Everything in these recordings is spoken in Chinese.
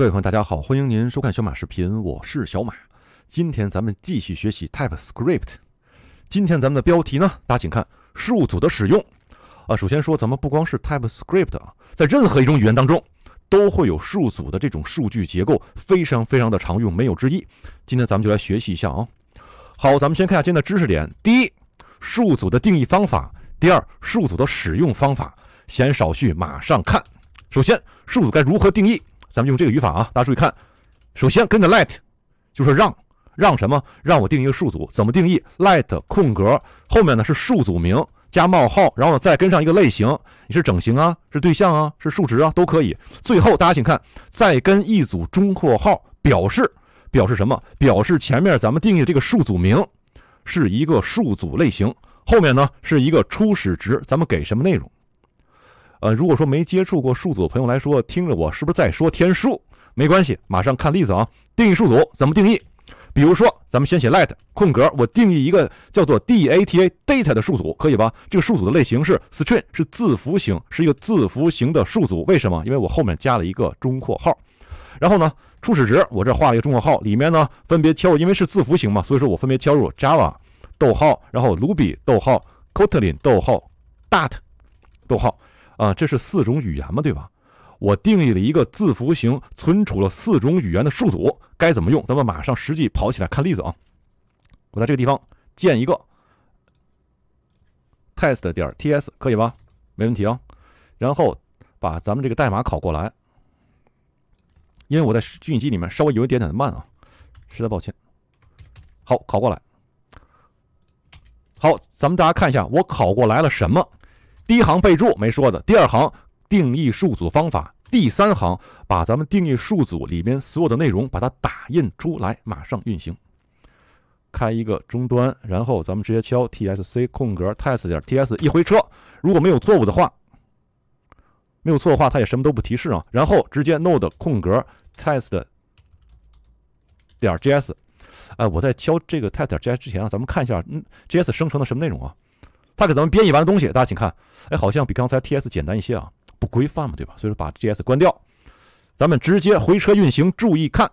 各位朋友，大家好，欢迎您收看小马视频，我是小马。今天咱们继续学习 TypeScript。今天咱们的标题呢，大家请看数组的使用。啊，首先说，咱们不光是 TypeScript 啊，在任何一种语言当中，都会有数组的这种数据结构，非常非常的常用，没有之一。今天咱们就来学习一下啊。好，咱们先看下今天的知识点：第一，数组的定义方法；第二，数组的使用方法。闲少叙，马上看。首先，数组该如何定义？咱们用这个语法啊，大家注意看。首先跟着 let，就是让让什么？让我定一个数组，怎么定义？let 空格后面呢是数组名加冒号，然后呢再跟上一个类型，你是整形啊，是对象啊，是数值啊都可以。最后大家请看，再跟一组中括号，表示表示什么？表示前面咱们定义的这个数组名是一个数组类型，后面呢是一个初始值，咱们给什么内容？呃，如果说没接触过数组的朋友来说，听着我是不是在说天书？没关系，马上看例子啊。定义数组怎么定义？比如说，咱们先写 let 空格，我定义一个叫做 data data 的数组，可以吧？这个数组的类型是 string，是字符型，是一个字符型的数组。为什么？因为我后面加了一个中括号。然后呢，初始值我这画了一个中括号，里面呢分别敲，因为是字符型嘛，所以说我分别敲入 Java 逗号，然后 Ruby 逗号，Kotlin 逗号，Dart 逗号。啊，这是四种语言嘛，对吧？我定义了一个字符型，存储了四种语言的数组，该怎么用？咱们马上实际跑起来看例子啊！我在这个地方建一个 test 点 ts，可以吧？没问题啊。然后把咱们这个代码拷过来，因为我在虚拟机里面稍微有一点点的慢啊，实在抱歉。好，拷过来。好，咱们大家看一下，我拷过来了什么？第一行备注没说的，第二行定义数组方法，第三行把咱们定义数组里面所有的内容把它打印出来，马上运行。开一个终端，然后咱们直接敲 tsc 空格 test 点 ts 一回车，如果没有错误的话，没有错的话，它也什么都不提示啊。然后直接 node 空格 test 点 js。哎，我在敲这个 test 点 js 之前啊，咱们看一下嗯 js 生成的什么内容啊？他给咱们编译完的东西，大家请看，哎，好像比刚才 T S 简单一些啊，不规范嘛，对吧？所以说把 G S 关掉，咱们直接回车运行，注意看，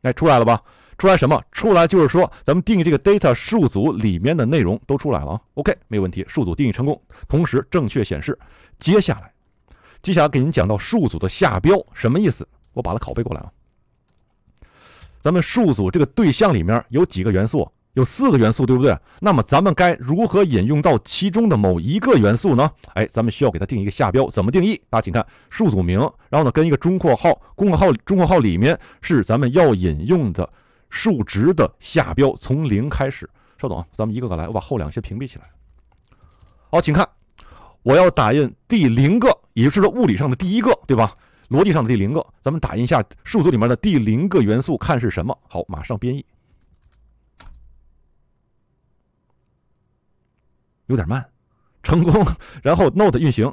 哎，出来了吧？出来什么？出来就是说，咱们定义这个 data 数组里面的内容都出来了啊。OK，没有问题，数组定义成功，同时正确显示。接下来，接下来给您讲到数组的下标什么意思，我把它拷贝过来啊。咱们数组这个对象里面有几个元素？有四个元素，对不对？那么咱们该如何引用到其中的某一个元素呢？哎，咱们需要给它定一个下标，怎么定义？大家请看数组名，然后呢跟一个中括号，中括号中括号里面是咱们要引用的数值的下标，从零开始。稍等啊，咱们一个个来，我把后两先屏蔽起来。好，请看，我要打印第零个，也就是说物理上的第一个，对吧？逻辑上的第零个，咱们打印一下数组里面的第零个元素，看是什么。好，马上编译。有点慢，成功，然后 note 运行，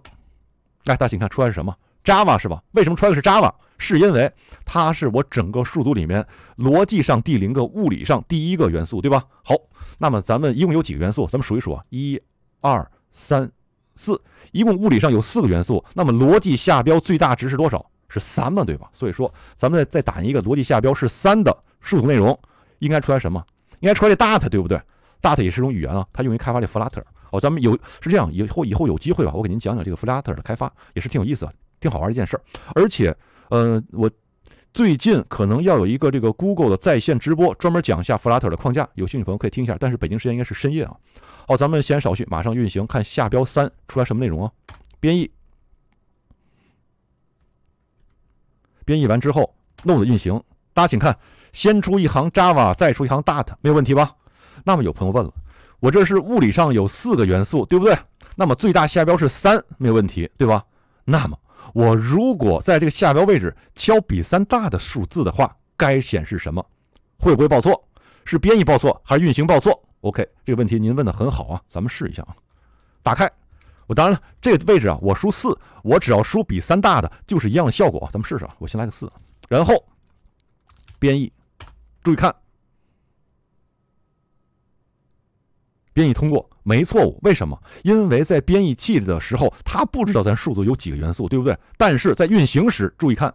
来，大家请看出来是什么？Java 是吧？为什么出来的是 Java？是因为它是我整个数组里面逻辑上第零个，物理上第一个元素，对吧？好，那么咱们一共有几个元素？咱们数一数啊，一、二、三、四，一共物理上有四个元素。那么逻辑下标最大值是多少？是三嘛，对吧？所以说，咱们再再打印一个逻辑下标是三的数组内容，应该出来什么？应该出来 Dart 对不对？Dart 也是一种语言啊，它用于开发这 Flutter。哦，咱们有是这样，以后以后有机会吧，我给您讲讲这个 Flutter 的开发，也是挺有意思、挺好玩一件事儿。而且，呃，我最近可能要有一个这个 Google 的在线直播，专门讲一下 Flutter 的框架，有兴趣朋友可以听一下。但是北京时间应该是深夜啊。好，咱们闲少叙，马上运行，看下标三出来什么内容啊？编译，编译完之后，Node 运行，大家请看，先出一行 Java，再出一行 Dat，没有问题吧？那么有朋友问了。我这是物理上有四个元素，对不对？那么最大下标是三，没有问题，对吧？那么我如果在这个下标位置敲比三大的数字的话，该显示什么？会不会报错？是编译报错还是运行报错？OK，这个问题您问的很好啊，咱们试一下啊。打开我，当然了，这个位置啊，我输四，我只要输比三大的就是一样的效果。咱们试试啊，我先来个四，然后编译，注意看。编译通过没错误，为什么？因为在编译器的时候，它不知道咱数组有几个元素，对不对？但是在运行时，注意看，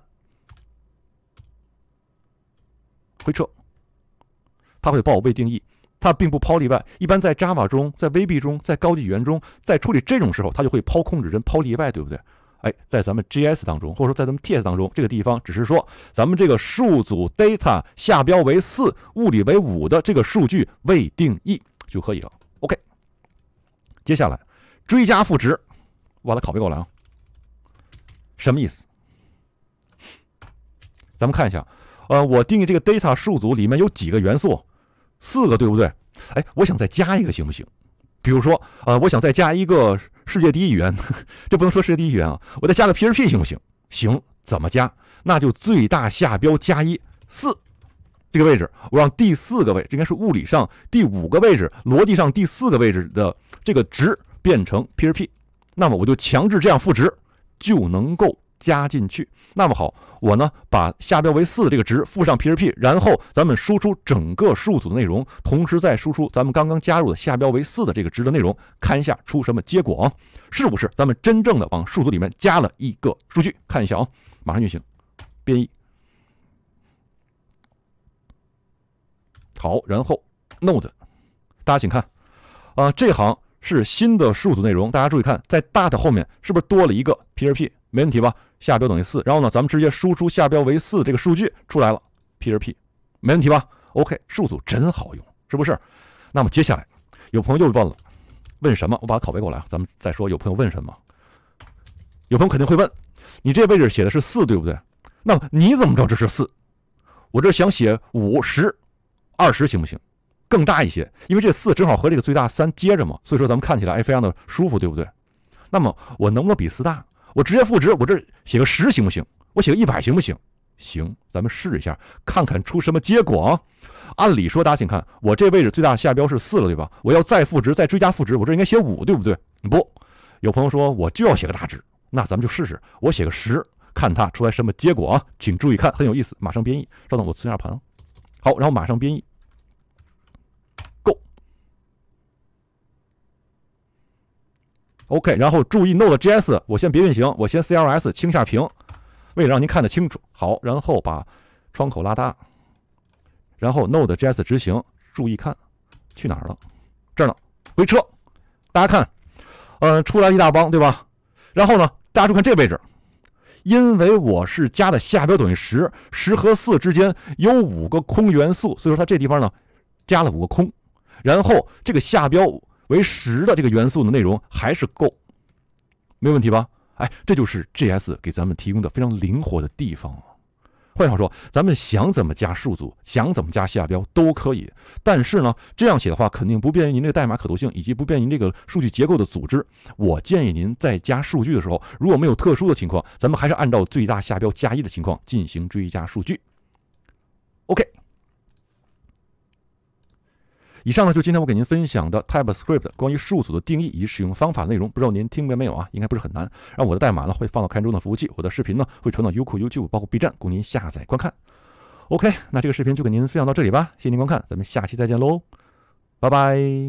回撤，它会报未定义，它并不抛例外。一般在 Java 中、在 VB 中、在高级语言中，在处理这种时候，它就会抛控制帧、抛例外，对不对？哎，在咱们 JS 当中，或者说在咱们 TS 当中，这个地方只是说，咱们这个数组 data 下标为四、物理为五的这个数据未定义就可以了。接下来追加赋值，我把它拷贝过来啊。什么意思？咱们看一下，呃，我定义这个 data 数组里面有几个元素？四个，对不对？哎，我想再加一个行不行？比如说，呃，我想再加一个世界第一语言，这不能说世界第一语言啊，我再加个 P R P 行不行？行，怎么加？那就最大下标加一，四。这个位置，我让第四个位，这应该是物理上第五个位置，逻辑上第四个位置的这个值变成 p1p，那么我就强制这样赋值，就能够加进去。那么好，我呢把下标为四的这个值赋上 p1p，然后咱们输出整个数组的内容，同时再输出咱们刚刚加入的下标为四的这个值的内容，看一下出什么结果啊？是不是咱们真正的往数组里面加了一个数据？看一下啊，马上运行，编译。好，然后 node，大家请看啊，这行是新的数组内容，大家注意看，在 dot 后面是不是多了一个 p_r_p，没问题吧？下标等于四，然后呢，咱们直接输出下标为四这个数据出来了，p_r_p，没问题吧？OK，数组真好用，是不是？那么接下来有朋友又问了，问什么？我把它拷贝过来，咱们再说。有朋友问什么？有朋友肯定会问，你这位置写的是四，对不对？那么你怎么知道这是四？我这想写五十。二十行不行？更大一些，因为这四正好和这个最大三接着嘛，所以说咱们看起来哎非常的舒服，对不对？那么我能不能比四大？我直接赋值，我这写个十行不行？我写个一百行不行？行，咱们试一下，看看出什么结果啊？按理说，大家请看，我这位置最大下标是四了，对吧？我要再赋值，再追加赋值，我这应该写五，对不对？不，有朋友说我就要写个大值，那咱们就试试，我写个十，看它出来什么结果啊？请注意看，很有意思，马上编译，稍等，我蹲下盘。好，然后马上编译，Go，OK。然后注意 Node.js，我先别运行，我先 CLS 清下屏，为了让您看得清楚。好，然后把窗口拉大，然后 Node.js 执行，注意看去哪儿了，这儿呢，回车，大家看，呃，出来一大帮，对吧？然后呢，大家注意看这位置。因为我是加的下标等于十，十和四之间有五个空元素，所以说它这地方呢，加了五个空，然后这个下标为十的这个元素的内容还是够，没问题吧？哎，这就是 G S 给咱们提供的非常灵活的地方啊。换句话说，咱们想怎么加数组，想怎么加下标都可以。但是呢，这样写的话，肯定不便于您这个代码可读性，以及不便于您这个数据结构的组织。我建议您在加数据的时候，如果没有特殊的情况，咱们还是按照最大下标加一的情况进行追加数据。OK。以上呢，就今天我给您分享的 TypeScript 关于数组的定义以及使用方法内容，不知道您听明白没有啊？应该不是很难。然后我的代码呢会放到看中的服务器，我的视频呢会传到优酷、u b 五，包括 B 站供您下载观看。OK，那这个视频就给您分享到这里吧，谢谢您观看，咱们下期再见喽，拜拜。